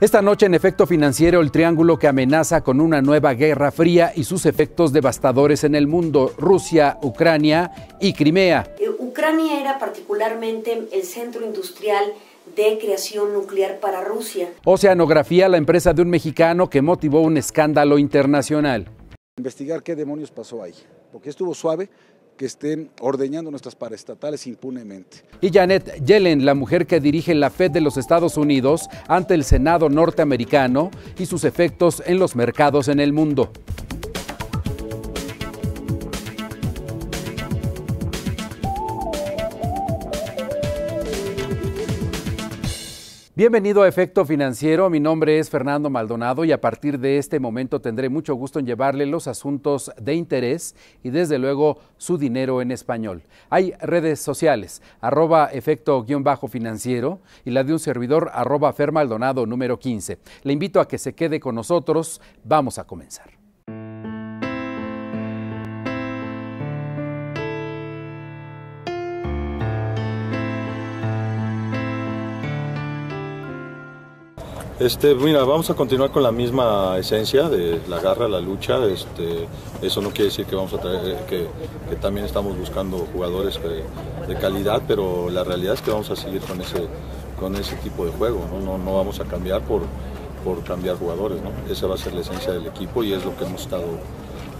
Esta noche en efecto financiero el triángulo que amenaza con una nueva guerra fría y sus efectos devastadores en el mundo, Rusia, Ucrania y Crimea. Eh, Ucrania era particularmente el centro industrial de creación nuclear para Rusia. Oceanografía, la empresa de un mexicano que motivó un escándalo internacional. Investigar qué demonios pasó ahí, porque estuvo suave, que estén ordeñando nuestras paraestatales impunemente. Y Janet Yellen, la mujer que dirige la Fed de los Estados Unidos ante el Senado norteamericano y sus efectos en los mercados en el mundo. Bienvenido a Efecto Financiero, mi nombre es Fernando Maldonado y a partir de este momento tendré mucho gusto en llevarle los asuntos de interés y desde luego su dinero en español. Hay redes sociales, arroba efecto-financiero y la de un servidor, arroba Fer número 15. Le invito a que se quede con nosotros, vamos a comenzar. Este, mira, vamos a continuar con la misma esencia de la garra, la lucha. Este, eso no quiere decir que vamos a traer, eh, que, también estamos buscando jugadores de, calidad, pero la realidad es que vamos a seguir con ese, con ese tipo de juego. No, no, vamos a cambiar por, por cambiar jugadores. ¿no? Esa va a ser la esencia del equipo y es lo que hemos estado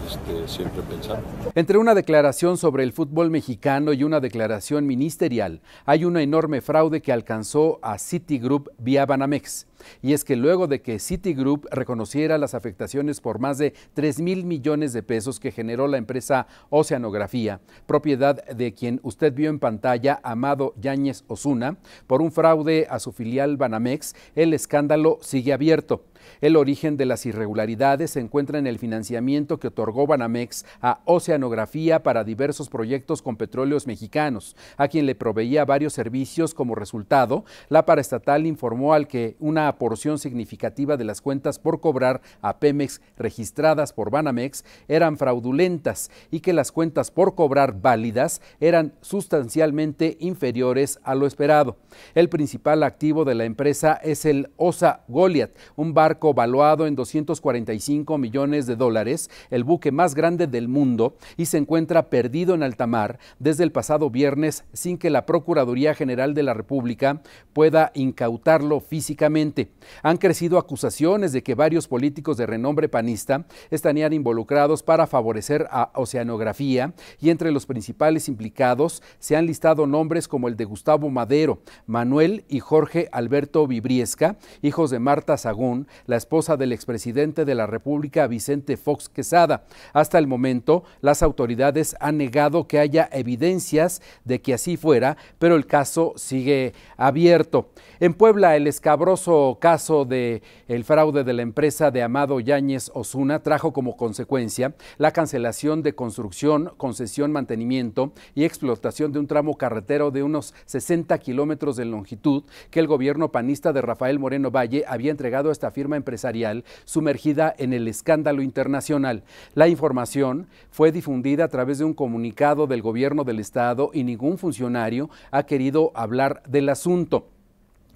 este, siempre pensando. Entre una declaración sobre el fútbol mexicano y una declaración ministerial, hay un enorme fraude que alcanzó a Citigroup vía Banamex. Y es que luego de que Citigroup reconociera las afectaciones por más de 3 mil millones de pesos que generó la empresa Oceanografía, propiedad de quien usted vio en pantalla, Amado Yáñez Osuna, por un fraude a su filial Banamex, el escándalo sigue abierto. El origen de las irregularidades se encuentra en el financiamiento que otorgó Banamex a Oceanografía para diversos proyectos con petróleos mexicanos, a quien le proveía varios servicios como resultado. La paraestatal informó al que una porción significativa de las cuentas por cobrar a Pemex registradas por Banamex eran fraudulentas y que las cuentas por cobrar válidas eran sustancialmente inferiores a lo esperado. El principal activo de la empresa es el Osa Goliath, un barco valuado en 245 millones de dólares. El buque que más grande del mundo y se encuentra perdido en alta mar desde el pasado viernes sin que la Procuraduría General de la República pueda incautarlo físicamente. Han crecido acusaciones de que varios políticos de renombre panista estarían involucrados para favorecer a Oceanografía y entre los principales implicados se han listado nombres como el de Gustavo Madero, Manuel y Jorge Alberto Vibriesca, hijos de Marta Sagún, la esposa del expresidente de la República Vicente Fox Quesada, hasta el momento, las autoridades han negado que haya evidencias de que así fuera, pero el caso sigue abierto. En Puebla, el escabroso caso del fraude de la empresa de Amado Yáñez Osuna trajo como consecuencia la cancelación de construcción, concesión, mantenimiento y explotación de un tramo carretero de unos 60 kilómetros de longitud que el gobierno panista de Rafael Moreno Valle había entregado a esta firma empresarial sumergida en el escándalo internacional. La información fue difundida a través de un comunicado del gobierno del estado y ningún funcionario ha querido hablar del asunto.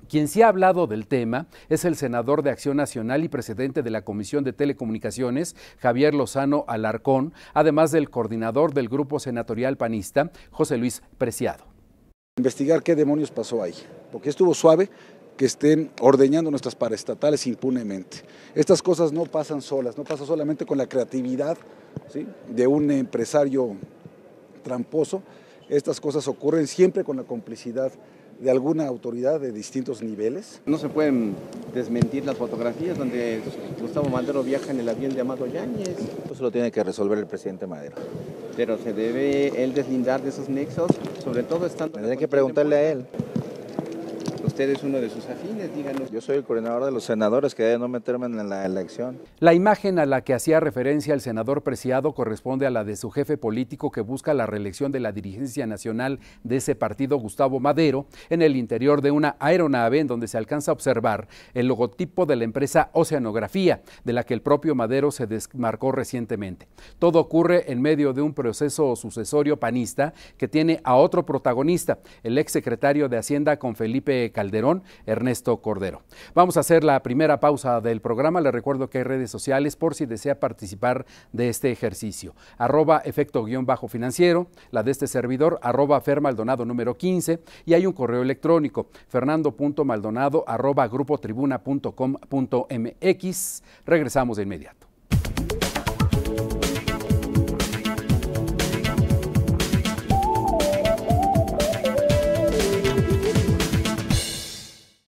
Quien sí ha hablado del tema es el senador de Acción Nacional y presidente de la Comisión de Telecomunicaciones, Javier Lozano Alarcón, además del coordinador del grupo senatorial panista, José Luis Preciado. Investigar qué demonios pasó ahí, porque estuvo suave, que estén ordeñando nuestras paraestatales impunemente. Estas cosas no pasan solas, no pasa solamente con la creatividad de un empresario tramposo, estas cosas ocurren siempre con la complicidad de alguna autoridad de distintos niveles. No se pueden desmentir las fotografías donde Gustavo Madero viaja en el avión llamado Yáñez. Eso lo tiene que resolver el presidente Madero. Pero se debe él deslindar de esos nexos, sobre todo estando... Tendría que preguntarle a él. Usted es uno de sus afines, díganos. Yo soy el coordinador de los senadores, que debe no meterme en la elección. La imagen a la que hacía referencia el senador Preciado corresponde a la de su jefe político que busca la reelección de la dirigencia nacional de ese partido, Gustavo Madero, en el interior de una aeronave en donde se alcanza a observar el logotipo de la empresa Oceanografía, de la que el propio Madero se desmarcó recientemente. Todo ocurre en medio de un proceso sucesorio panista que tiene a otro protagonista, el exsecretario de Hacienda con Felipe Calderón Calderón, Ernesto Cordero. Vamos a hacer la primera pausa del programa. Le recuerdo que hay redes sociales por si desea participar de este ejercicio. Arroba efecto guión bajo financiero, la de este servidor, arroba fermaldonado número 15 y hay un correo electrónico, fernando.maldonado arroba grupotribuna.com.mx. Regresamos de inmediato.